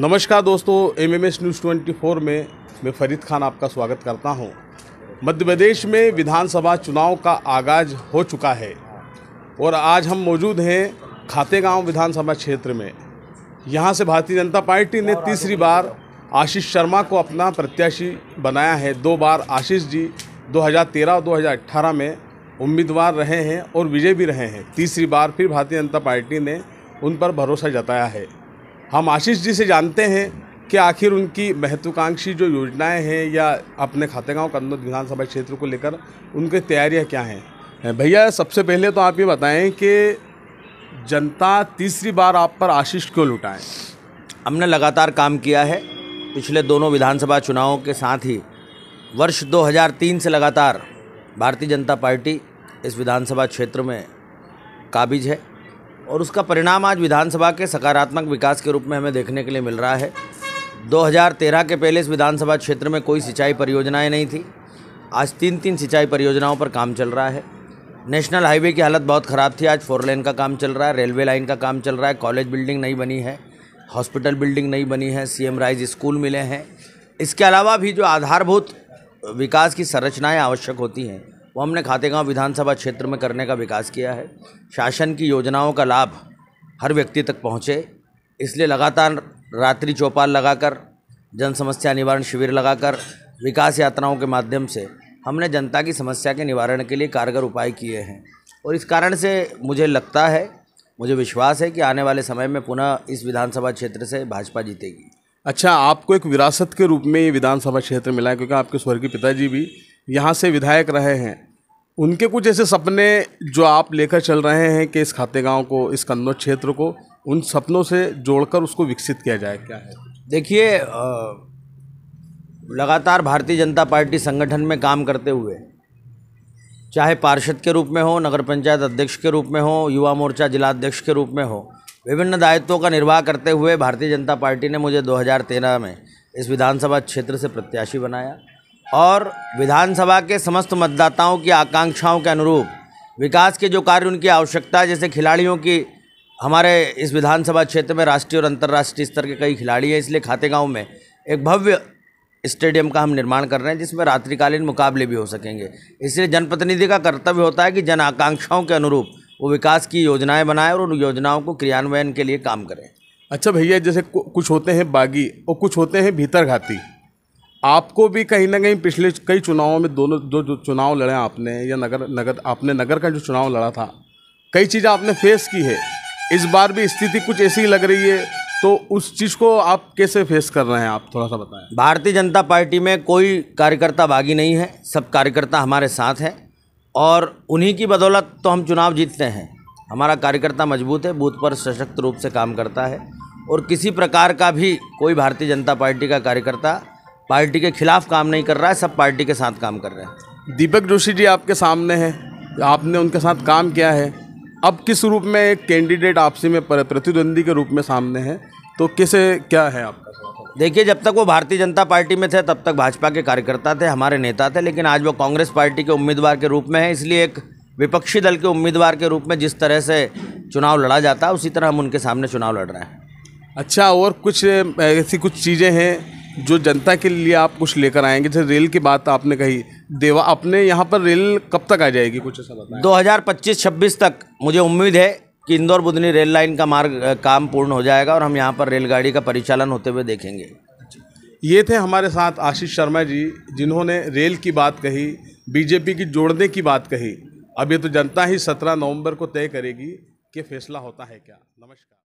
नमस्कार दोस्तों M M S news twenty four में मैं फरीद खान आपका स्वागत करता हूं। मध्य प्रदेश में विधानसभा चुनाव का आगाज हो चुका है और आज हम मौजूद हैं खातेगांव विधानसभा क्षेत्र में यहां से भारतीय जनता पार्टी ने तीसरी बार आशीष शर्मा को अपना प्रत्याशी बनाया है दो बार आशीष जी 2013 और 2018 में उम्मीदवार रहे हैं और विजय भी रहे हैं तीसरी बार फिर भारतीय जनता पार्टी ने उन पर भरोसा जताया है हम आशीष जी से जानते हैं कि आखिर उनकी महत्वाकांक्षी जो योजनाएं हैं या अपने खातेगांव कन्नौज विधानसभा क्षेत्र को लेकर उनकी तैयारियां क्या हैं भैया सबसे पहले तो आप ये बताएं कि जनता तीसरी बार आप पर आशीष क्यों लुटाएं हमने लगातार काम किया है पिछले दोनों विधानसभा चुनावों के साथ ही वर्ष 2003 से लगातार भारतीय जनता पार्टी इस विधानसभा क्षेत्र में काबिज है और उसका परिणाम आज विधानसभा के सकारात्मक विकास के रूप में हमें देखने के लिए मिल रहा है 2013 के पहले इस विधानसभा क्षेत्र में कोई सिंचाई परियोजनाएं नहीं थी आज तीन तीन सिंचाई परियोजनाओं पर काम चल रहा है नेशनल हाईवे की हालत बहुत ख़राब थी आज फोर लेन का काम चल रहा है रेलवे लाइन का काम चल रहा है कॉलेज बिल्डिंग नहीं बनी है हॉस्पिटल बिल्डिंग नहीं बनी है सी राइज स्कूल मिले हैं इसके अलावा भी जो आधारभूत विकास की संरचनाएँ आवश्यक होती हैं वो हमने खातेगांव विधानसभा क्षेत्र में करने का विकास किया है शासन की योजनाओं का लाभ हर व्यक्ति तक पहुँचे इसलिए लगातार रात्रि चौपाल लगाकर जन समस्या निवारण शिविर लगाकर विकास यात्राओं के माध्यम से हमने जनता की समस्या के निवारण के लिए कारगर उपाय किए हैं और इस कारण से मुझे लगता है मुझे विश्वास है कि आने वाले समय में पुनः इस विधानसभा क्षेत्र से भाजपा जीतेगी अच्छा आपको एक विरासत के रूप में ये विधानसभा क्षेत्र मिला है क्योंकि आपके स्वर्गीय पिताजी भी यहाँ से विधायक रहे हैं उनके कुछ ऐसे सपने जो आप लेकर चल रहे हैं कि इस खाते गांव को इस कन्नौज क्षेत्र को उन सपनों से जोड़कर उसको विकसित किया जाए क्या है देखिए लगातार भारतीय जनता पार्टी संगठन में काम करते हुए चाहे पार्षद के रूप में हो नगर पंचायत अध्यक्ष के रूप में हो युवा मोर्चा जिला अध्यक्ष के रूप में हो विभिन्न दायित्वों का निर्वाह करते हुए भारतीय जनता पार्टी ने मुझे 2013 में इस विधानसभा क्षेत्र से प्रत्याशी बनाया और विधानसभा के समस्त मतदाताओं की आकांक्षाओं के अनुरूप विकास के जो कार्य उनकी आवश्यकता है जैसे खिलाड़ियों की हमारे इस विधानसभा क्षेत्र में राष्ट्रीय और अंतर्राष्ट्रीय स्तर के कई खिलाड़ी हैं इसलिए खाते गाँव में एक भव्य स्टेडियम का हम निर्माण कर रहे हैं जिसमें रात्रिकालीन मुकाबले भी हो सकेंगे इसलिए जनप्रतिनिधि का कर्तव्य होता है कि जन आकांक्षाओं के अनुरूप वो विकास की योजनाएं बनाएं और उन योजनाओं को क्रियान्वयन के लिए काम करें अच्छा भैया जैसे कुछ होते हैं बागी और कुछ होते हैं भीतर घाती आपको भी कहीं ना कहीं पिछले कई चुनावों में दोनों जो जो चुनाव लड़े आपने या नगर नगर आपने नगर का जो चुनाव लड़ा था कई चीज़ें आपने फेस की है इस बार भी स्थिति कुछ ऐसी लग रही है तो उस चीज़ को आप कैसे फेस कर रहे हैं आप थोड़ा सा बताएं भारतीय जनता पार्टी में कोई कार्यकर्ता बागी नहीं है सब कार्यकर्ता हमारे साथ हैं और उन्हीं की बदौलत तो हम चुनाव जीतते हैं हमारा कार्यकर्ता मजबूत है बूथ पर सशक्त रूप से काम करता है और किसी प्रकार का भी कोई भारतीय जनता पार्टी का कार्यकर्ता पार्टी के खिलाफ काम नहीं कर रहा है सब पार्टी के साथ काम कर रहे हैं दीपक जोशी जी आपके सामने हैं आपने उनके साथ काम किया है अब किस रूप में एक कैंडिडेट आपसी में प्रतिद्वंदी के रूप में सामने है तो किसे क्या है आपका देखिए जब तक वो भारतीय जनता पार्टी में थे तब तक भाजपा के कार्यकर्ता थे हमारे नेता थे लेकिन आज वो कांग्रेस पार्टी के उम्मीदवार के रूप में है इसलिए एक विपक्षी दल के उम्मीदवार के रूप में जिस तरह से चुनाव लड़ा जाता है उसी तरह हम उनके सामने चुनाव लड़ रहे हैं अच्छा और कुछ ऐसी कुछ चीज़ें हैं जो जनता के लिए आप कुछ लेकर आएंगे जैसे रेल की बात आपने कही देवा अपने यहाँ पर रेल कब तक आ जाएगी कुछ ऐसा बताएं 2025-26 तक मुझे उम्मीद है कि इंदौर बुधनी रेल लाइन का मार्ग काम पूर्ण हो जाएगा और हम यहाँ पर रेलगाड़ी का परिचालन होते हुए देखेंगे ये थे हमारे साथ आशीष शर्मा जी जिन्होंने रेल की बात कही बीजेपी की जोड़ने की बात कही अभी तो जनता ही सत्रह नवम्बर को तय करेगी कि फैसला होता है क्या नमस्कार